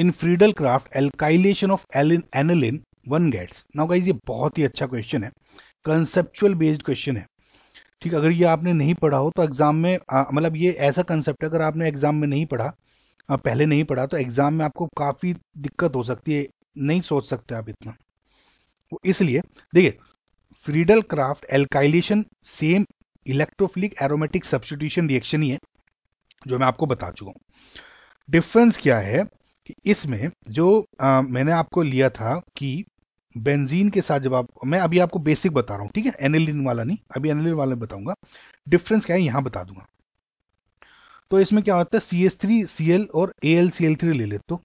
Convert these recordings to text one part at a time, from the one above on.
in Friedel Crafts alkylation of aniline one gets now guys ये बहुत ही अच्छा question है कंसेप्चुअल बेस्ड क्वेश्चन है ठीक अगर ये आपने नहीं पढ़ा हो तो एग्जाम में मतलब ये ऐसा कंसेप्ट है अगर आपने एग्जाम में नहीं पढ़ा आ, पहले नहीं पढ़ा तो एग्जाम में आपको काफ़ी दिक्कत हो सकती है नहीं सोच सकते आप इतना तो इसलिए देखिए Friedel Crafts alkylation same electrophilic aromatic substitution reaction ही है जो मैं आपको बता चुका हूँ डिफरेंस क्या है इसमें जो आ, मैंने आपको लिया था कि बेंजीन के साथ जब आप मैं अभी आपको बेसिक बता रहा हूँ ठीक है एनिलिन वाला नहीं अभी एनिलिन वाला बताऊंगा डिफरेंस क्या है यहाँ बता दूंगा तो इसमें क्या होता है C S three C L और A L C L three ले लेते हो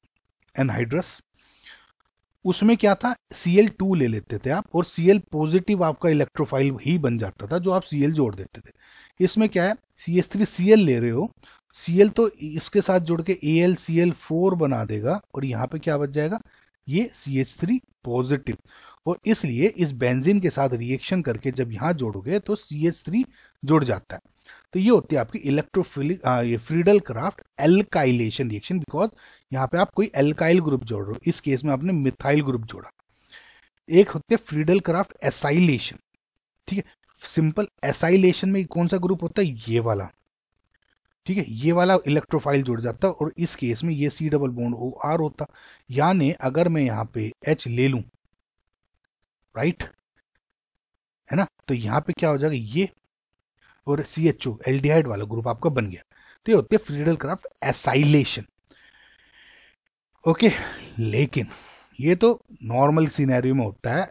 एनहाइड्रस उसमें क्या था सी एल टू ले लेते थे आप और सी एल पॉजिटिव आपका इलेक्ट्रोफाइल ही बन जाता था जो आप सी एल जोड़ देते थे इसमें क्या है C S three C L ले रहे हो सीएल तो इसके साथ जोड़ के A L C L four बना देगा और यहाँ पे क्या बच जाएगा ये सी एच थ्री पॉजिटिव और इसलिए इस बेंजीन के साथ रिएक्शन करके जब यहाँ जोड़ोगे तो सी एच थ्री जुड़ जाता है तो ये होती है आपकी इलेक्ट्रोफिलिक ये Friedel Crafts alkylation reaction because यहाँ पे आप कोई एल्काइल ग्रुप जोड़ रहे हो इस केस में आपने मिथाइल ग्रुप जोड़ा एक होती है फ्रीडल क्राफ्ट एसाइलेशन ठीक है सिंपल एसाइलेशन में कौन सा ग्रुप होता है ये वाला ठीक है ये वाला इलेक्ट्रोफाइल जुड़ जाता और इस केस में ये C double bond O R होता यानी अगर मैं यहां पे एच ले लू राइट है ना तो यहां पे क्या हो जाएगा ये और सी एच ओ एल्डिहाइड वाला ग्रुप आपका बन गया तो ये होते फ्रीडल क्राफ्ट एसाइलेशन ओके लेकिन ये तो नॉर्मल सीनैरियो में होता है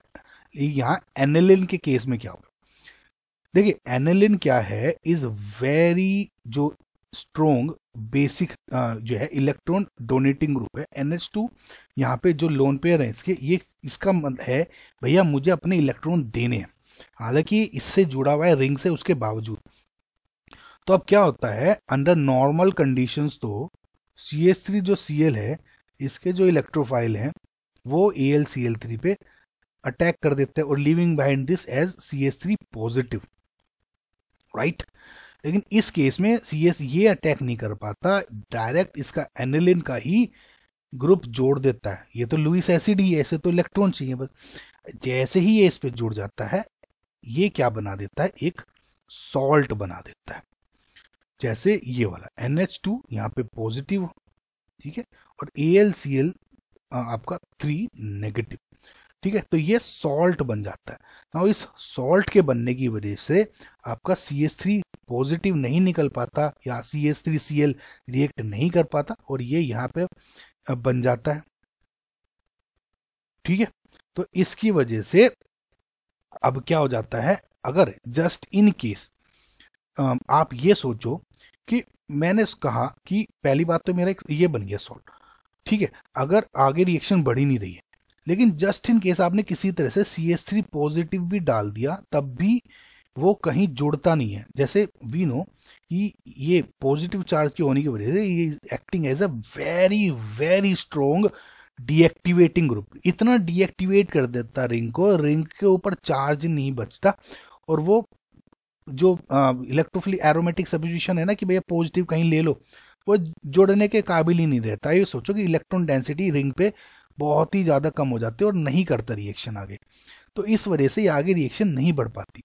यहां एनेलिन के केस में क्या होगा देखिए एनेलिन क्या है इज वेरी जो स्ट्रोंग बेसिक जो है इलेक्ट्रॉन डोनेटिंग ग्रुप है एन एच टू यहाँ पे जो लोन पेयर है इसके ये इसका मत मतलब है भैया मुझे अपने इलेक्ट्रॉन देने हैं हालांकि इससे जुड़ा हुआ है रिंग से उसके बावजूद तो अब क्या होता है अंडर नॉर्मल कंडीशंस तो सी एस थ्री जो सी एल है इसके जो इलेक्ट्रोफाइल हैं वो A L C L three पे अटैक कर देते हैं और leaving behind this as C S three positive right लेकिन इस केस में सी एस ये अटैक नहीं कर पाता डायरेक्ट इसका एनिलिन का ही ग्रुप जोड़ देता है ये तो लुइस एसिड ही है ऐसे तो इलेक्ट्रॉन चाहिए बस जैसे ही ये इस पर जुड़ जाता है ये क्या बना देता है एक सॉल्ट बना देता है जैसे ये वाला एन एच टू यहाँ पे पॉजिटिव ठीक है और ए एल सी एल आपका थ्री नेगेटिव ठीक है तो ये सॉल्ट बन जाता है ना इस सॉल्ट के बनने की वजह से आपका सी एस थ्री पॉजिटिव नहीं निकल पाता या C S three C L react नहीं कर पाता और ये यहाँ पे बन जाता है ठीक है तो इसकी वजह से अब क्या हो जाता है अगर जस्ट इन केस आप ये सोचो कि मैंने कहा कि पहली बात तो मेरा ये बन गया सॉल्ट ठीक है अगर आगे रिएक्शन बढ़ी नहीं रही है लेकिन जस्ट इन केस आपने किसी तरह से सी एस थ्री पॉजिटिव भी डाल दिया तब भी वो कहीं जुड़ता नहीं है जैसे वी नो कि ये पॉजिटिव चार्ज के होने की वजह से ये acting as a very very strong deactivating group इतना डीएक्टिवेट कर देता रिंग को रिंग के ऊपर चार्ज नहीं बचता और वो जो इलेक्ट्रोफिली एरोमेटिक सब्जिशन है ना कि भैया पॉजिटिव कहीं ले लो वो जुड़ने के काबिल ही नहीं रहता ये सोचो कि इलेक्ट्रॉन डेंसिटी रिंग पे बहुत ही ज़्यादा कम हो जाते और नहीं करता रिएक्शन आगे तो इस वजह से ये आगे रिएक्शन नहीं बढ़ पाती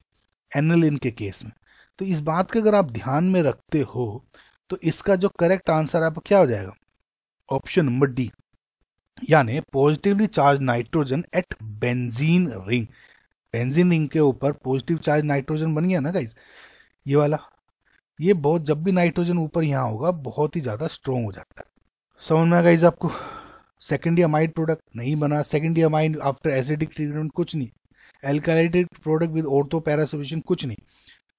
एनलिन के केस में तो इस बात का अगर आप ध्यान में रखते हो तो इसका जो करेक्ट आंसर आपको क्या हो जाएगा ऑप्शन नंबर डी यानी positively charge nitrogen at benzene ring benzene ring के ऊपर पॉजिटिव चार्ज नाइट्रोजन बन गया ना गाइज ये वाला ये बहुत जब भी नाइट्रोजन ऊपर यहाँ होगा बहुत ही ज़्यादा स्ट्रोंग हो जाता है समझ में गाइज आपको सेकेंड अमाइड प्रोडक्ट नहीं बना second amide after acidic treatment कुछ नहीं alkylated product with ortho para position कुछ नहीं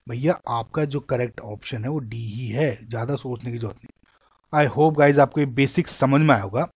भैया आपका जो करेक्ट ऑप्शन है वो डी ही है ज़्यादा सोचने की जरूरत नहीं आई होप गाइज आपको ये बेसिक समझ में आया होगा